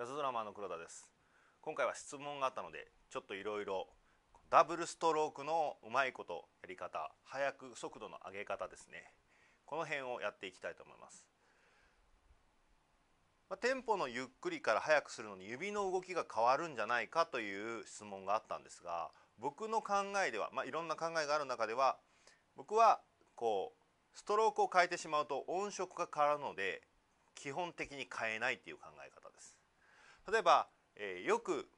ジャズドラマーの黒田です今回は質問があったのでちょっといろいろダブルストロークのうまいことやり方速く速度の上げ方ですねこの辺をやっていきたいと思います、まあ、テンポのゆっくりから速くするのに指の動きが変わるんじゃないかという質問があったんですが僕の考えでは、まあ、いろんな考えがある中では僕はこうストロークを変えてしまうと音色が変わるので基本的に変えないっていう考え方です例えば、えー、よく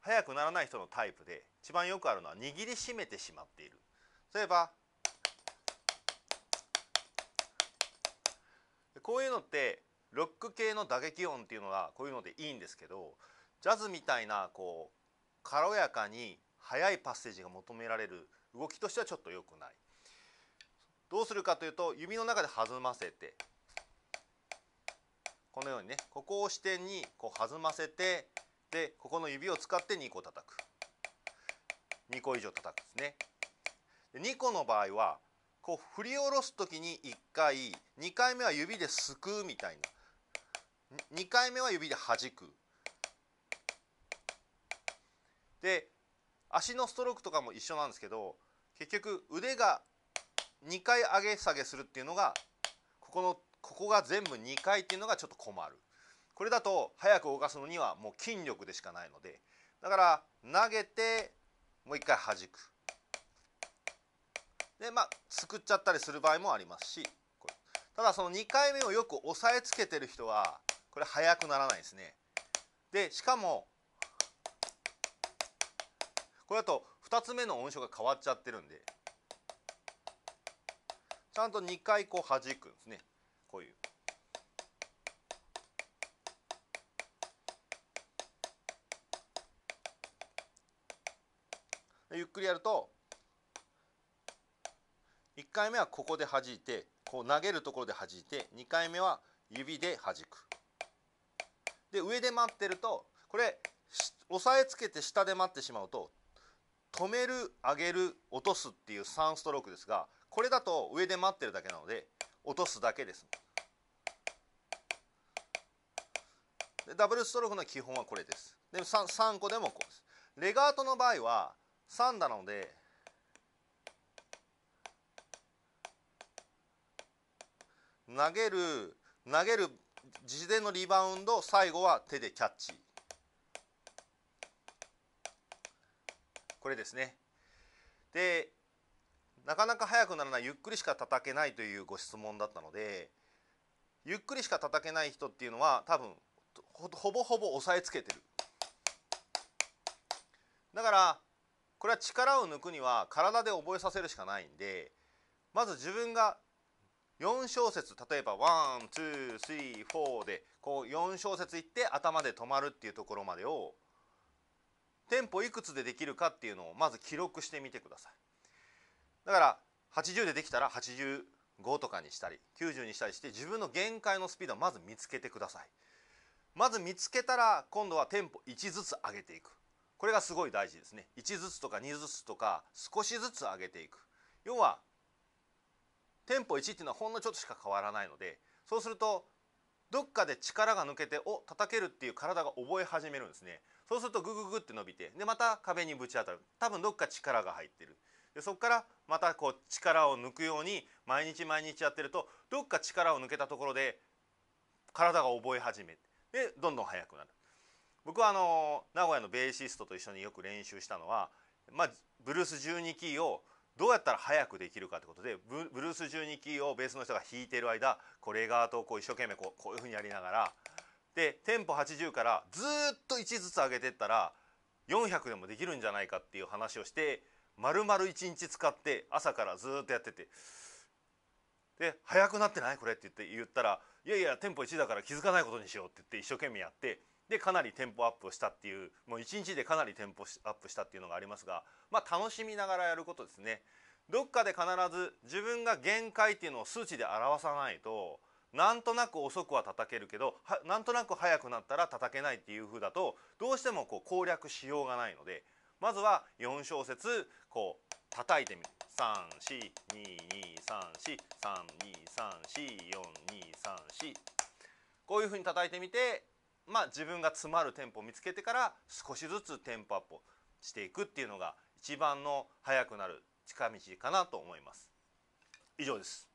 速くならない人のタイプで一番よくあるのは握りしめてしまっている例えばこういうのってロック系の打撃音っていうのはこういうのでいいんですけどジャズみたいなこう軽やかに速いパッセージが求められる動きとしてはちょっと良くないどうするかというと指の中で弾ませてこのようにねここを支点にこう弾ませてでここの指を使って2個叩く2個以上叩くですね。で2個の場合はこう振り下ろす時に1回2回目は指ですくうみたいな2回目は指で弾く。で足のストロークとかも一緒なんですけど結局腕が2回上げ下げするっていうのがここのこが全部2回っていうのがちょっと困るこれだと早く動かすのにはもう筋力でしかないのでだから投げてもう一回弾くでまあすくっちゃったりする場合もありますしただその2回目をよく押さえつけてる人はこれ速くならないですねでしかもこれだと2つ目の音色が変わっちゃってるんでちゃんと2回こう弾くんですねこういう。ゆっくりやると1回目はここで弾いてこう投げるところで弾いて2回目は指で弾く。で上で待ってるとこれ押さえつけて下で待ってしまうと止める上げる落とすっていう3ストロークですがこれだと上で待ってるだけなので落とすだけですでダブルストロークの基本はこれですで 3, 3個でもこうですレガートの場合は3なので投げる投げる事前のリバウンド最後は手でキャッチこれですねでなかなか速くならないゆっくりしか叩けないというご質問だったのでゆっくりしか叩けない人っていうのは多分ほぼほぼ押さえつけてるだからこれは力を抜くには体で覚えさせるしかないんでまず自分が4小節例えば12344でこう4小節いって頭で止まるっていうところまでをテンポいくつでできるかっていうのをまず記録してみてください。だから80でできたら85とかにしたり90にしたりして自分の限界のスピードをまず見つけてくださいまず見つけたら今度はテンポ1ずつ上げていくこれがすごい大事ですね1ずつとか2ずつとか少しずつ上げていく要はテンポ1っていうのはほんのちょっとしか変わらないのでそうするとどっかで力が抜けてお叩けるっていう体が覚え始めるんですねそうするとグググって伸びてでまた壁にぶち当たる多分どっか力が入ってるでそこからまたこう力を抜くように毎日毎日やってるとどっか力を抜けたところで体が覚え始めでどんどん速くなる。僕はあの名古屋のベーシストと一緒によく練習したのは、まあ、ブルース12キーをどうやったら速くできるかってことでブルース12キーをベースの人が弾いてる間こうレガートをこう一生懸命こうこういうふうにやりながらでテンポ80からずっと1ずつ上げてったら400でもできるんじゃないかっていう話をして丸々一日使って朝からずっとやっててで「早くなってないこれ」って言って言ったら「いやいや店舗1だから気づかないことにしよう」って言って一生懸命やってでかなりテンポアップをしたっていうもう一日でかなりテンポアップしたっていうのがありますがまあ楽しみながらやることですね。どっかで必ず自分が限界っていうのを数値で表さないとなんとなく遅くは叩けるけどなんとなく速くなったら叩けないっていう風だとどうしてもこう攻略しようがないのでまずは4小節こう叩いてみる3422343234234こういうふうに叩いてみてまあ自分が詰まるテンポを見つけてから少しずつテンポアップをしていくっていうのが一番の速くなる近道かなと思います。以上です。